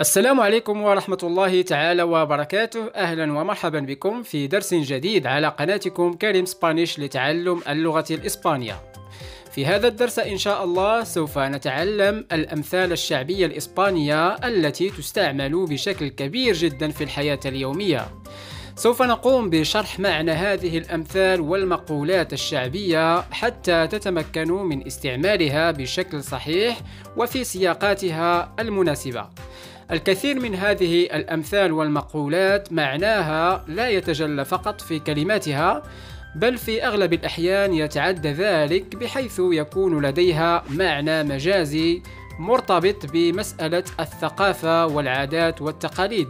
السلام عليكم ورحمة الله تعالى وبركاته أهلا ومرحبا بكم في درس جديد على قناتكم كريم سبانيش لتعلم اللغة الإسبانية في هذا الدرس إن شاء الله سوف نتعلم الأمثال الشعبية الإسبانية التي تستعمل بشكل كبير جدا في الحياة اليومية سوف نقوم بشرح معنى هذه الأمثال والمقولات الشعبية حتى تتمكنوا من استعمالها بشكل صحيح وفي سياقاتها المناسبة الكثير من هذه الأمثال والمقولات معناها لا يتجلى فقط في كلماتها بل في أغلب الأحيان يتعدى ذلك بحيث يكون لديها معنى مجازي مرتبط بمسألة الثقافة والعادات والتقاليد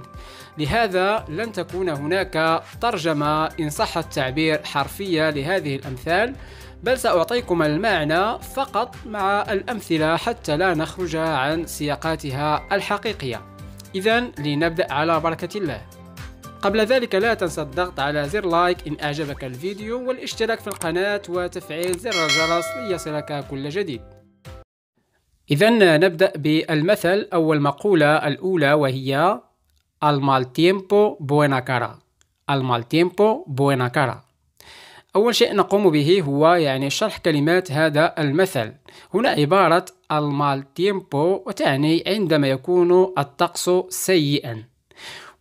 لهذا لن تكون هناك ترجمة إن صح التعبير حرفية لهذه الأمثال بل سأعطيكم المعنى فقط مع الأمثلة حتى لا نخرج عن سياقاتها الحقيقية إذا لنبدأ على بركة الله قبل ذلك لا تنسى الضغط على زر لايك إن أعجبك الفيديو والاشتراك في القناة وتفعيل زر الجرس ليصلك كل جديد إذا نبدأ بالمثل أو المقولة الأولى وهي المال تيمبو بوينا كارا المال تيمبو بوينا كارا أول شيء نقوم به هو يعني شرح كلمات هذا المثل هنا عبارة المال تيمبو وتعني عندما يكون الطقس سيئا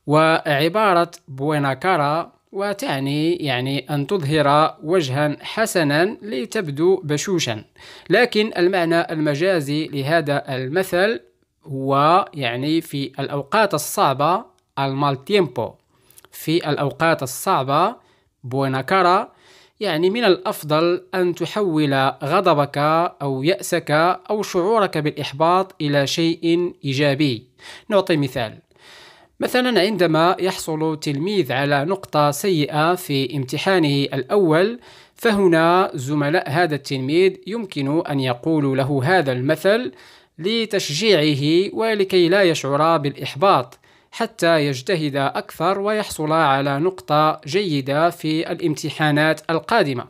وعبارة بويناكارا وتعني يعني أن تظهر وجها حسنا لتبدو بشوشا لكن المعنى المجازي لهذا المثل هو يعني في الأوقات الصعبة المال تيمبو في الأوقات الصعبة كارا يعني من الأفضل أن تحول غضبك أو يأسك أو شعورك بالإحباط إلى شيء إيجابي. نعطي مثال. مثلا عندما يحصل تلميذ على نقطة سيئة في امتحانه الأول فهنا زملاء هذا التلميذ يمكن أن يقولوا له هذا المثل لتشجيعه ولكي لا يشعر بالإحباط حتى يجتهدا أكثر ويحصل على نقطة جيدة في الامتحانات القادمة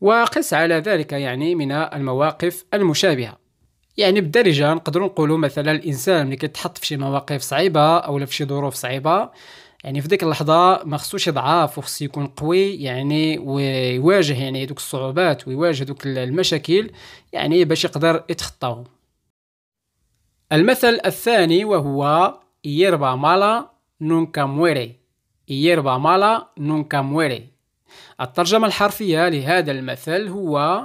وقس على ذلك يعني من المواقف المشابهة يعني بالدرجة نقدر نقول مثلا الإنسان ملي كيتحط في شي مواقف صعيبة أو في شي ظروف صعيبة يعني في ديك اللحظة ما خصوش يضعف وخصو يكون قوي يعني ويواجه يعني دوك الصعوبات ويواجه دوك المشاكل يعني باش يقدر يتخطاهم المثل الثاني وهو hierba mala nunca muere hierba mala nunca muere الترجمة الحرفية لهذا المثل هو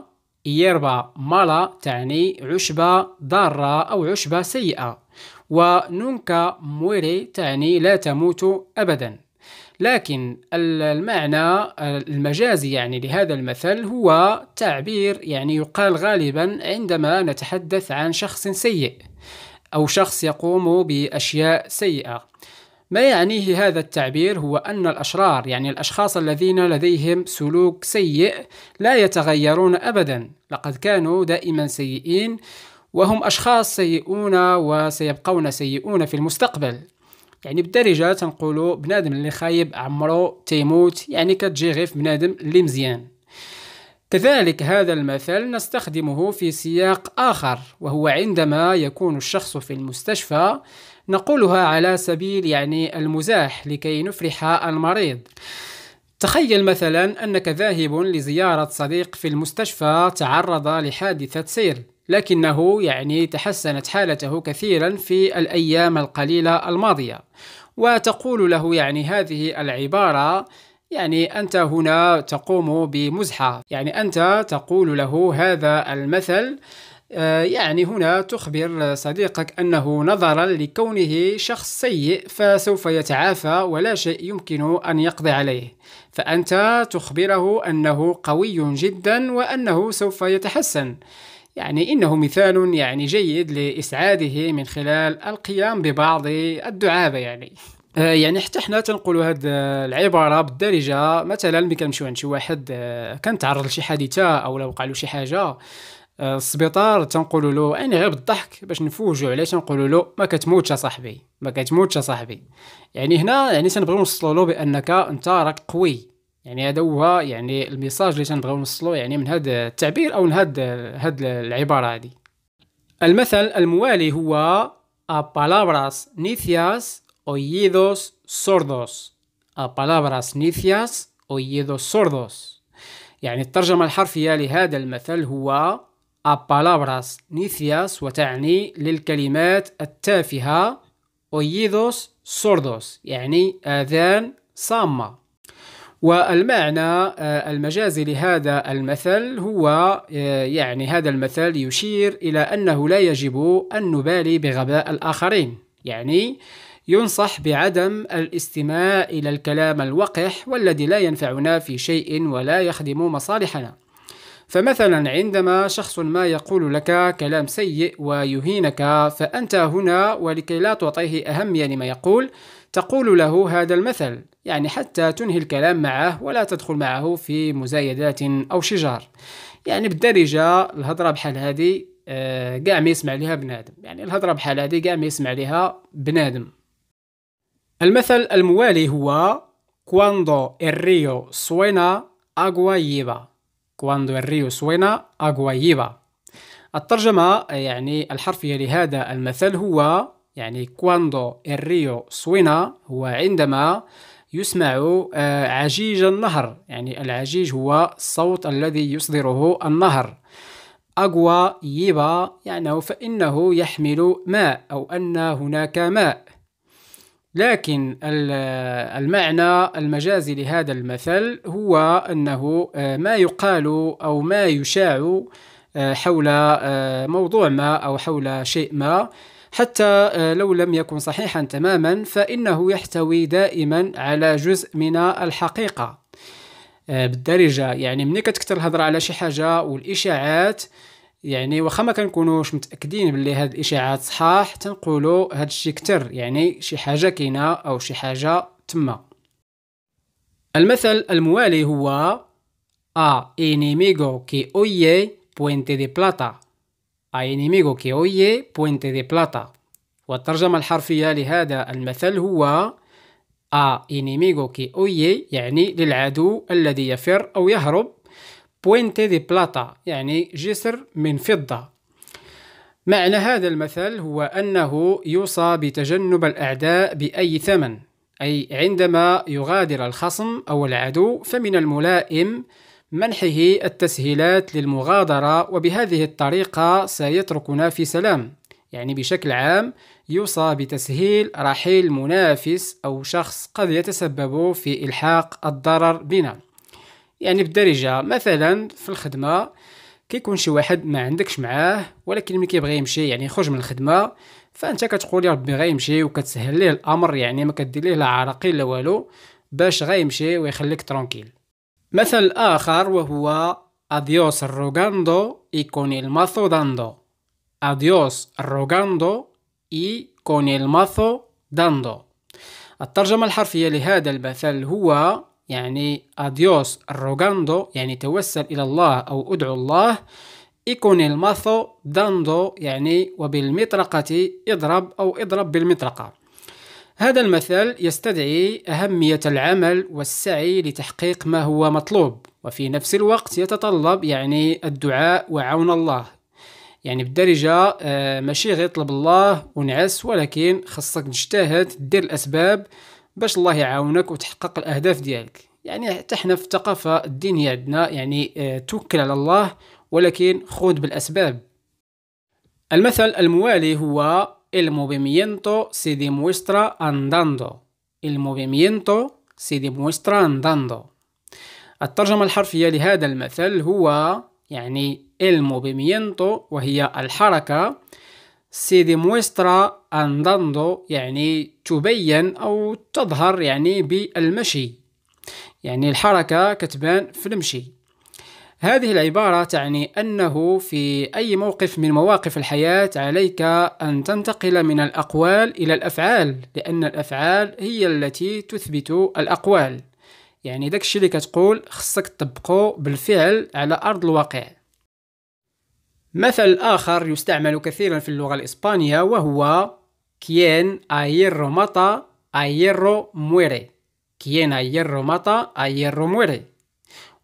hierba مالا تعني عشبة ضارة أو عشبة سيئة ونونكا مويري تعني لا تموت أبدا لكن المعنى المجازي يعني لهذا المثل هو تعبير يعني يقال غالبا عندما نتحدث عن شخص سيء أو شخص يقوم بأشياء سيئة ما يعنيه هذا التعبير هو أن الأشرار يعني الأشخاص الذين لديهم سلوك سيء لا يتغيرون أبدا لقد كانوا دائما سيئين وهم أشخاص سيئون وسيبقون سيئون في المستقبل يعني بالدرجة تنقولوا بنادم اللي خايب عمرو تيموت يعني كتجي غيف بنادم اللي مزيان كذلك هذا المثل نستخدمه في سياق آخر وهو عندما يكون الشخص في المستشفى نقولها على سبيل يعني المزاح لكي نفرح المريض تخيل مثلا أنك ذاهب لزيارة صديق في المستشفى تعرض لحادثة سير لكنه يعني تحسنت حالته كثيرا في الأيام القليلة الماضية وتقول له يعني هذه العبارة يعني أنت هنا تقوم بمزحة يعني أنت تقول له هذا المثل آه، يعني هنا تخبر صديقك أنه نظرا لكونه شخص سيء فسوف يتعافى ولا شيء يمكن أن يقضي عليه فأنت تخبره أنه قوي جدا وأنه سوف يتحسن يعني إنه مثال يعني جيد لإسعاده من خلال القيام ببعض الدعابة يعني آه، يعني حتى حنا تنقولوا هاد آه، العباره بالدارجه مثلا ملي كنمشيو عند شي واحد آه، كان تعرض لشي حادثه او لو وقع له شي حاجه السبيطار تنقولوا له يعني غير بالضحك باش نفوجو عليه تنقولوا له ما كتموتش صاحبي ما كتموتش صاحبي يعني هنا يعني تنبغيو نوصلوا له بانك انت راك قوي يعني هذا هو يعني الميساج اللي تنبغيو نوصلوا يعني من هذا التعبير او من هاد هاد العباره هذه المثل الموالي هو ا بالابراس نيثياس oídos sordos a palabras necias oídos sordos يعني الترجمة الحرفية لهذا المثل هو a palabras necias وتعني للكلمات التافهة oídos sordos يعني آذان صامة والمعنى آه، المجازي لهذا المثل هو آه، يعني هذا المثل يشير إلى أنه لا يجب أن نبالي بغباء الآخرين يعني ينصح بعدم الاستماع إلى الكلام الوقح والذي لا ينفعنا في شيء ولا يخدم مصالحنا فمثلا عندما شخص ما يقول لك كلام سيء ويهينك فأنت هنا ولكي لا تعطيه أهمية يعني لما يقول تقول له هذا المثل يعني حتى تنهي الكلام معه ولا تدخل معه في مزايدات أو شجار يعني بالدرجة الهضرة بحال هذه كاع آه، ما يسمع لها بنادم يعني الهضره بحال هذه كاع ما يسمع لها بنادم المثل الموالي هو Cuando el río suena, agua lleva. Cuando el río suena, agua lleva. الترجمة يعني الحرفية لهذا المثل هو يعني كواندو الريو سوينا هو عندما يسمع آه، عجيج النهر يعني العجيج هو الصوت الذي يصدره النهر أقوى يبا يعني فإنه يحمل ماء أو أن هناك ماء لكن المعنى المجازي لهذا المثل هو انه آه، ما يقال او ما يشاع آه، حول آه، موضوع ما او حول شيء ما حتى لو لم يكن صحيحا تماما فانه يحتوي دائما على جزء من الحقيقه بالدرجه يعني ملي كتكثر الهضره على شي حاجه والاشاعات يعني واخا ما كنكونوش متاكدين باللي هاد الاشاعات صحاح تنقولوا هاد الشيء كتر يعني شي حاجه كاينه او شي حاجه تما المثل الموالي هو ا enemigo que oye puente de plata ا enemigo que oye puente de plata والترجمة الحرفية لهذا المثل هو ا enemigo que oye يعني للعدو الذي يفر أو يهرب بوينتي دي بلاطا يعني جسر من فضة معنى هذا المثل هو أنه يوصى بتجنب الأعداء بأي ثمن أي عندما يغادر الخصم أو العدو فمن الملائم منحه التسهيلات للمغادرة وبهذه الطريقة سيتركنا في سلام يعني بشكل عام يوصى بتسهيل رحيل منافس أو شخص قد يتسبب في إلحاق الضرر بنا يعني بالدارجة مثلا في الخدمه كيكون شي واحد ما عندكش معاه ولكن ملي كيبغي يمشي يعني يخرج من الخدمه فانت كتقول يا ربي غيمشي وكتسهل ليه الامر يعني ما كدير ليه لا عراقيل لا والو باش غيمشي ويخليك ترونكيل مثل اخر وهو اديوس rogando y con الماثو داندو اديوس Adiós rogando y con الترجمة الحرفية لهذا المثل هو يعني اديوس rogando يعني توسل إلى الله أو ادعو الله إيكون الماثو داندو يعني وبالمطرقة اضرب أو اضرب بالمطرقة هذا المثل يستدعي أهمية العمل والسعي لتحقيق ما هو مطلوب وفي نفس الوقت يتطلب يعني الدعاء وعون الله يعني بالدرجة آه، ماشي غير طلب الله ونعس ولكن خصك تجتهد دير الأسباب باش الله يعاونك وتحقق الاهداف ديالك يعني حتى حنا في الثقافه الدينيه عندنا يعني آه، توكل على الله ولكن خذ بالاسباب المثل الموالي هو el movimiento se demuestra andando el movimiento se demuestra andando الترجمة الحرفية لهذا المثل هو يعني el movimiento وهي الحركة سي دي مويسترا انداندو يعني تبين او تظهر يعني بالمشي يعني الحركة كتبان في المشي هذه العبارة تعني أنه في أي موقف من مواقف الحياة عليك أن تنتقل من الأقوال إلى الأفعال لأن الأفعال هي التي تثبت الأقوال يعني داكشي اللي كتقول خصك تطبقه بالفعل على أرض الواقع مثل آخر يستعمل كثيرا في اللغة الإسبانية وهو كيان أيرو مطا أيرو مويري كيان أيرو مطا أيرو مويري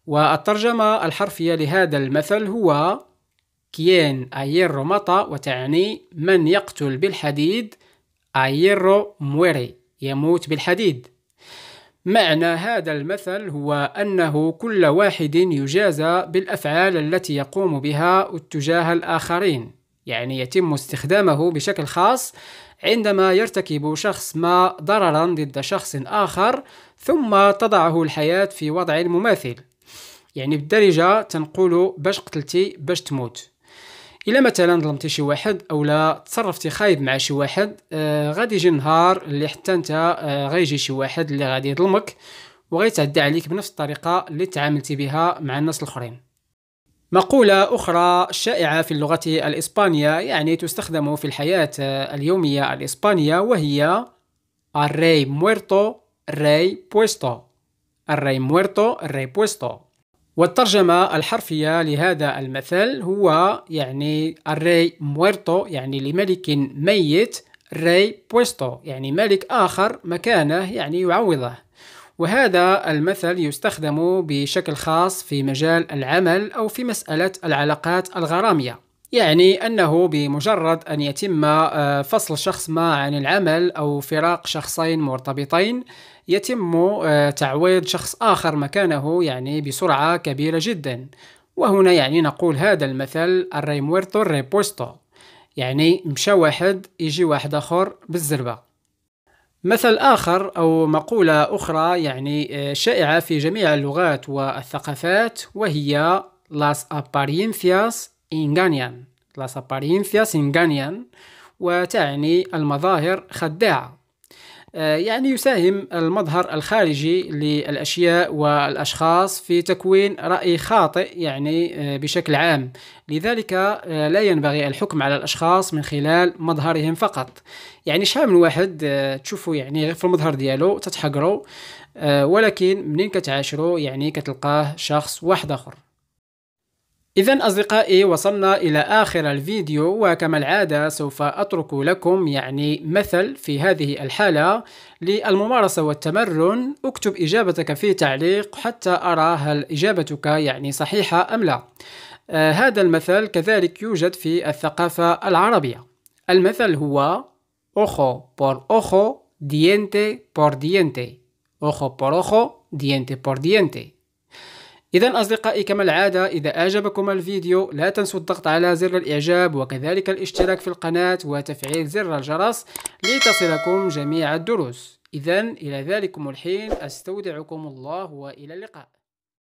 والترجمة الحرفية لهذا المثل هو كيان أيرو مطا وتعني من يقتل بالحديد أيرو مويري يموت بالحديد معنى هذا المثل هو أنه كل واحد يجازى بالأفعال التي يقوم بها تجاه الآخرين، يعني يتم استخدامه بشكل خاص عندما يرتكب شخص ما ضررا ضد شخص آخر ثم تضعه الحياة في وضع مماثل يعني بالدرجة تنقول باش قتلتي باش تموت الا مثلا ظلمتي شي واحد او لا تصرفتي خايب مع شي واحد آه غادي يجي نهار اللي حتى انت آه غيجي شي واحد اللي غادي يظلمك وغيتعدى عليك بنفس الطريقه اللي تعاملتي بها مع الناس الاخرين مقولة أخرى شائعة في اللغة الإسبانية يعني تستخدم في الحياة آه، اليومية الإسبانية وهي الري muerto rey puesto الري muerto rey puesto والترجمة الحرفية لهذا المثل هو يعني الري مويرتو يعني لملك ميت ري بويستو يعني ملك آخر مكانه يعني يعوضه وهذا المثل يستخدم بشكل خاص في مجال العمل أو في مسألة العلاقات الغرامية يعني أنه بمجرد أن يتم آه، فصل شخص ما عن العمل أو فراق شخصين مرتبطين يتم آه، تعويض شخص آخر مكانه يعني بسرعة كبيرة جدا وهنا يعني نقول هذا المثل الريمورتو ريبوستو يعني مشى واحد يجي واحد آخر بالزربة مثل آخر أو مقولة أخرى يعني آه، شائعة في جميع اللغات والثقافات وهي las apariencias engañan las apariencias engañan وتعني المظاهر خداعة آه، يعني يساهم المظهر الخارجي للأشياء والأشخاص في تكوين رأي خاطئ يعني آه، بشكل عام لذلك آه، لا ينبغي الحكم على الأشخاص من خلال مظهرهم فقط يعني شحال من واحد تشوفوا يعني في المظهر ديالو تتحقروا ولكن منين كتعاشرو يعني كتلقاه شخص واحد آخر إذا أصدقائي وصلنا إلى آخر الفيديو وكما العادة سوف أترك لكم يعني مثل في هذه الحالة للممارسة والتمرن اكتب إجابتك في تعليق حتى أرى هل إجابتك يعني صحيحة أم لا آه هذا المثل كذلك يوجد في الثقافة العربية المثل هو أخو بور أخو ديانتي بور ديانتي أخو بور أخو ديانتي بور ديانتي إذا أصدقائي كما العادة إذا أعجبكم الفيديو لا تنسوا الضغط على زر الإعجاب وكذلك الاشتراك في القناة وتفعيل زر الجرس لتصلكم جميع الدروس إذا إلى ذلكم الحين أستودعكم الله وإلى اللقاء